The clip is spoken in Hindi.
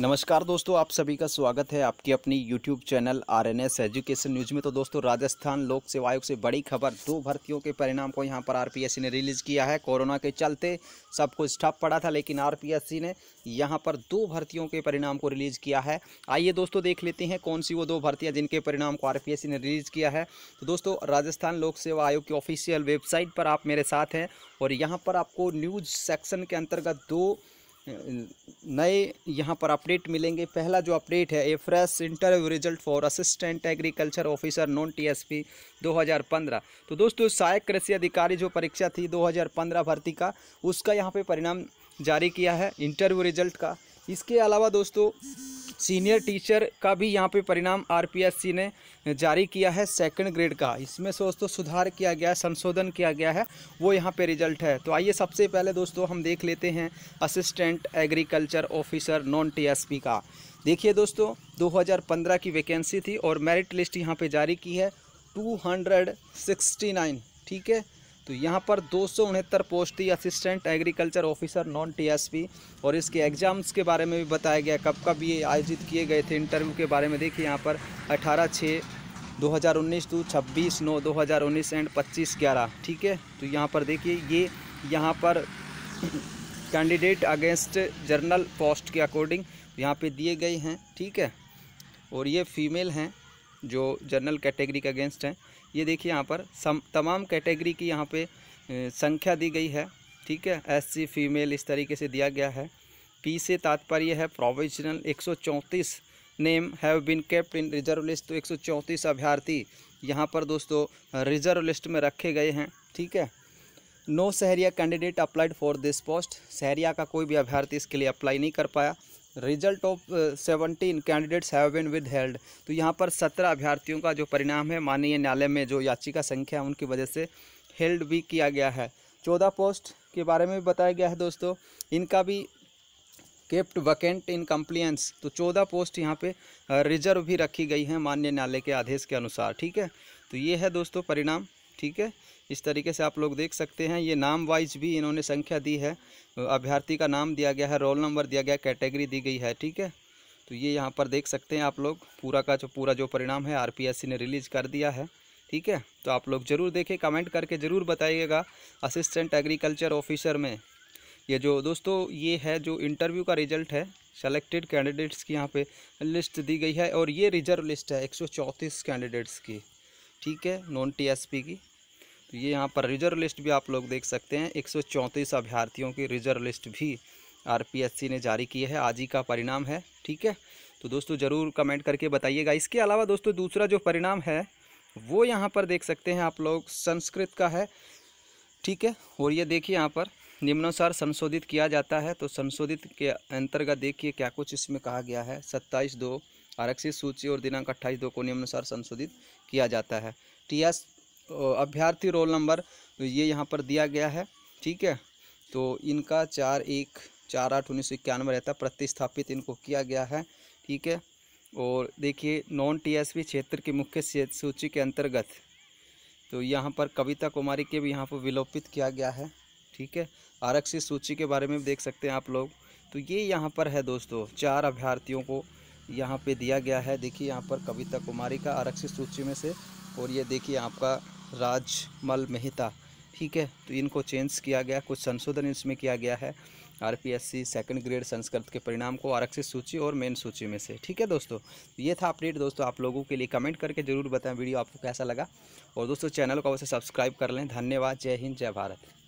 नमस्कार दोस्तों आप सभी का स्वागत है आपकी अपनी YouTube channel S education news में तो दोस्तों राजस्थान लोक सेवा आयोग से बड़ी खबर दो भर्तियों के परिणाम को यहां पर आरपीएससी ने रिलीज़ किया है कोरोना के चलते सबको स्टॉप पड़ा था लेकिन आरपीएससी ने यहां पर दो भर्तियों के परिणाम को रिलीज़ किया है आइए दोस्तों देख लेते हैं कौन सी वो दो भर्तियाँ जिनके परिणाम को आर ने रिलीज़ किया है तो दोस्तों राजस्थान लोक सेवा आयोग की ऑफिशियल वेबसाइट पर आप मेरे साथ हैं और यहाँ पर आपको न्यूज़ सेक्शन के अंतर्गत दो नए यहाँ पर अपडेट मिलेंगे पहला जो अपडेट है a fresh interview result for assistant agriculture officer non TSP 2015 तो दोस्तों सहायक कृषि अधिकारी जो परीक्षा थी 2015 भर्ती का उसका यहाँ पे परिणाम जारी किया है इंटरव्यू रिजल्ट का इसके अलावा दोस्तों सीनियर टीचर का भी यहाँ पे परिणाम आरपीएससी ने जारी किया है सेकंड ग्रेड का इसमें से दोस्तों सुधार किया गया है संशोधन किया गया है वो यहाँ पे रिजल्ट है तो आइए सबसे पहले दोस्तों हम देख लेते हैं assistant agriculture officer non TSP का देखिए दोस्तों 2015 की वैकेंसी थी और मेरिट लिस्ट यहाँ पर जारी की है टू ठीक है तो यहाँ पर दो पोस्ट थी assistant agriculture officer non TSP और इसके एग्ज़ाम्स के बारे में भी बताया गया कब कब ये आयोजित किए गए थे इंटरव्यू के बारे में देखिए यहाँ पर अठारह छः 2019 टू 26 नौ 2019 एंड 25 ग्यारह ठीक है तो यहाँ पर देखिए ये यहाँ पर कैंडिडेट अगेंस्ट जर्नल पोस्ट के अकॉर्डिंग यहाँ पर दिए गए हैं ठीक है और ये फीमेल हैं जो जनरल कैटेगरी के अगेंस्ट हैं ये देखिए यहाँ पर सम तमाम कैटेगरी की यहाँ पे संख्या दी गई है ठीक है एस सी फीमेल इस तरीके से दिया गया है पी से तात्पर्य है provisional 134 name have been kept in reserve list तो 134 अभ्यर्थी यहाँ पर दोस्तों रिजर्व लिस्ट में रखे गए हैं ठीक है no Sahariya candidate applied for this post Sahariya का कोई भी अभ्यर्थी इसके लिए अप्लाई नहीं कर पाया result of seventeen candidates have been withheld तो यहाँ पर सत्रह अभ्यर्थियों का जो परिणाम है माननीय न्यायालय में जो याचिका संख्या है उनकी वजह से हेल्ड भी किया गया है चौदह पोस्ट के बारे में भी बताया गया है दोस्तों इनका भी केप्ट वैकेंट इन कंप्लियंस तो चौदह पोस्ट यहाँ पे रिजर्व भी रखी गई हैं माननीय न्यायालय के आदेश के अनुसार ठीक है तो ये है दोस्तों परिणाम ठीक है इस तरीके से आप लोग देख सकते हैं ये नाम वाइज भी इन्होंने संख्या दी है अभ्यर्थी का नाम दिया गया है रोल नंबर दिया गया है कैटेगरी दी गई है ठीक है तो ये यहाँ पर देख सकते हैं आप लोग पूरा का जो पूरा जो परिणाम है आर ने रिलीज़ कर दिया है ठीक है तो आप लोग ज़रूर देखें कमेंट करके ज़रूर बताइएगा असिस्टेंट एग्रीकल्चर ऑफिसर में ये जो दोस्तों ये है जो इंटरव्यू का रिजल्ट है सेलेक्टेड कैंडिडेट्स की यहाँ पे लिस्ट दी गई है और ये रिजर्व लिस्ट है एक कैंडिडेट्स की ठीक है नॉन टीएसपी की तो ये यहाँ पर रिजर्व लिस्ट भी आप लोग देख सकते हैं एक अभ्यर्थियों की रिजर्व लिस्ट भी आर ने जारी की है आज ही का परिणाम है ठीक है तो दोस्तों ज़रूर कमेंट करके बताइएगा इसके अलावा दोस्तों दूसरा जो परिणाम है वो यहाँ पर देख सकते हैं आप लोग संस्कृत का है ठीक है और ये देखिए यहाँ पर निम्नानुसार संशोधित किया जाता है तो संशोधित के अंतर्गत देखिए क्या कुछ इसमें कहा गया है सत्ताईस दो आरक्षित सूची और दिनांक अट्ठाईस दो को नियमानुसार संशोधित किया जाता है टी एस अभ्यर्थी रोल नंबर ये यहाँ पर दिया गया है ठीक है तो इनका चार एक चार आठ उन्नीस सौ इक्यानवे रहता है प्रतिस्थापित इनको किया गया है ठीक है और देखिए नॉन टीएसपी क्षेत्र की मुख्य सूची के अंतर्गत तो यहाँ पर कविता कुमारी के भी यहाँ पर विलोपित किया गया है ठीक है आरक्षित सूची के बारे में भी देख सकते हैं आप लोग तो ये यहाँ पर है दोस्तों चार अभ्यर्थियों को यहाँ पे दिया गया है देखिए यहाँ पर कविता कुमारी का आरक्षित सूची में से और ये देखिए आपका राजमल मेहता ठीक है तो इनको चेंज किया गया कुछ संशोधन इसमें किया गया है आरपीएससी सेकंड ग्रेड संस्कृत के परिणाम को आरक्षित सूची और मेन सूची में से ठीक है दोस्तों तो ये था अपडेट दोस्तों आप लोगों के लिए कमेंट करके ज़रूर बताएं वीडियो आपको कैसा लगा और दोस्तों चैनल को अवश्य सब्सक्राइब कर लें धन्यवाद जय हिंद जय भारत